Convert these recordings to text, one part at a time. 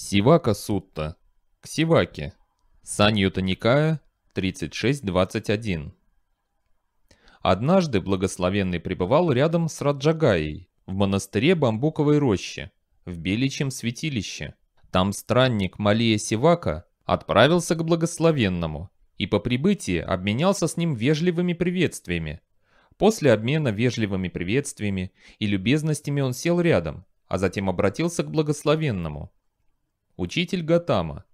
Сивака Сутта. К Сиваке. Саньюта Никая, 36.21. Однажды благословенный пребывал рядом с Раджагаей, в монастыре Бамбуковой рощи, в Беличьем святилище. Там странник Малия Сивака отправился к благословенному и по прибытии обменялся с ним вежливыми приветствиями. После обмена вежливыми приветствиями и любезностями он сел рядом, а затем обратился к благословенному – учитель Гатама.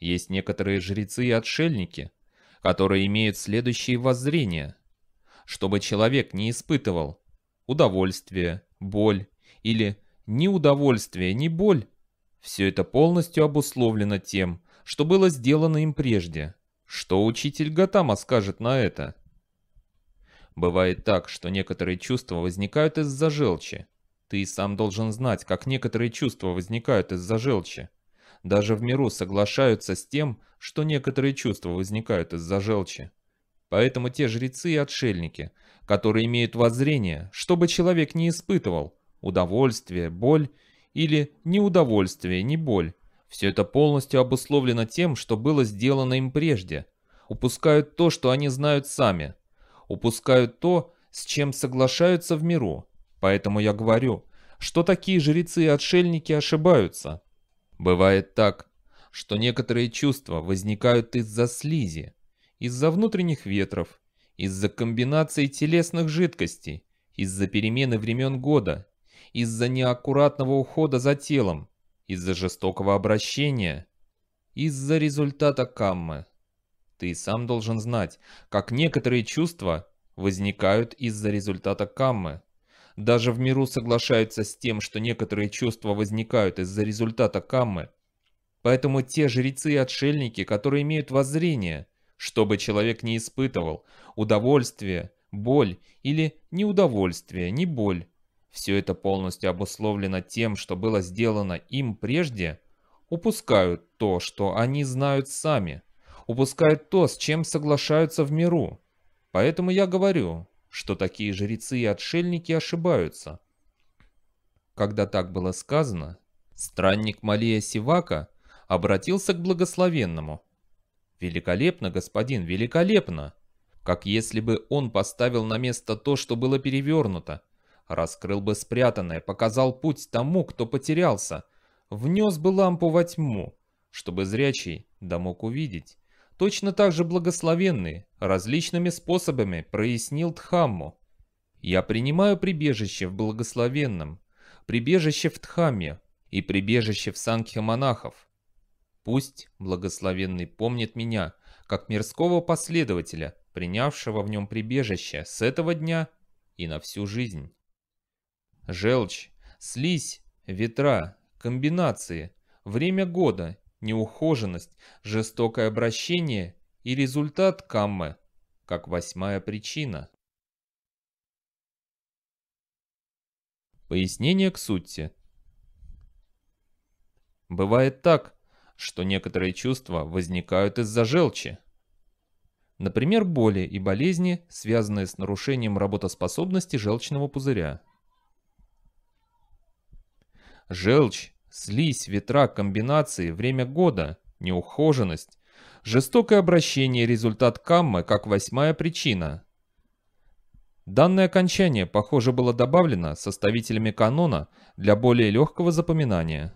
Есть некоторые жрецы и отшельники, которые имеют следующие воззрения. Чтобы человек не испытывал удовольствие, боль или ни удовольствие, ни боль, все это полностью обусловлено тем, что было сделано им прежде. Что учитель Гатама скажет на это? Бывает так, что некоторые чувства возникают из-за желчи. Ты сам должен знать, как некоторые чувства возникают из-за желчи. Даже в миру соглашаются с тем, что некоторые чувства возникают из-за желчи. Поэтому те жрецы и отшельники, которые имеют воззрение, чтобы человек не испытывал удовольствие, боль или неудовольствие, не боль, все это полностью обусловлено тем, что было сделано им прежде. Упускают то, что они знают сами. Упускают то, с чем соглашаются в миру. Поэтому я говорю, что такие жрецы и отшельники ошибаются. Бывает так, что некоторые чувства возникают из-за слизи, из-за внутренних ветров, из-за комбинации телесных жидкостей, из-за перемены времен года, из-за неаккуратного ухода за телом, из-за жестокого обращения, из-за результата каммы. Ты сам должен знать, как некоторые чувства возникают из-за результата каммы даже в миру соглашаются с тем, что некоторые чувства возникают из-за результата каммы. Поэтому те жрецы и отшельники, которые имеют воззрение, чтобы человек не испытывал удовольствие, боль или неудовольствие, не боль, все это полностью обусловлено тем, что было сделано им прежде, упускают то, что они знают сами, упускают то, с чем соглашаются в миру. Поэтому я говорю, что такие жрецы и отшельники ошибаются. Когда так было сказано, странник Малия Сивака обратился к благословенному. «Великолепно, господин, великолепно!» Как если бы он поставил на место то, что было перевернуто, раскрыл бы спрятанное, показал путь тому, кто потерялся, внес бы лампу во тьму, чтобы зрячий да мог увидеть, точно так же благословенный, различными способами прояснил Дхамму. Я принимаю прибежище в благословенном, прибежище в Дхамме и прибежище в Сангхе монахов. Пусть благословенный помнит меня, как мирского последователя, принявшего в нем прибежище с этого дня и на всю жизнь. Желчь, слизь, ветра, комбинации, время года неухоженность, жестокое обращение и результат каммы, как восьмая причина. Пояснение к сути. Бывает так, что некоторые чувства возникают из-за желчи. Например, боли и болезни, связанные с нарушением работоспособности желчного пузыря. Желчь слизь, ветра, комбинации, время года, неухоженность, жестокое обращение результат каммы как восьмая причина. Данное окончание, похоже, было добавлено составителями канона для более легкого запоминания.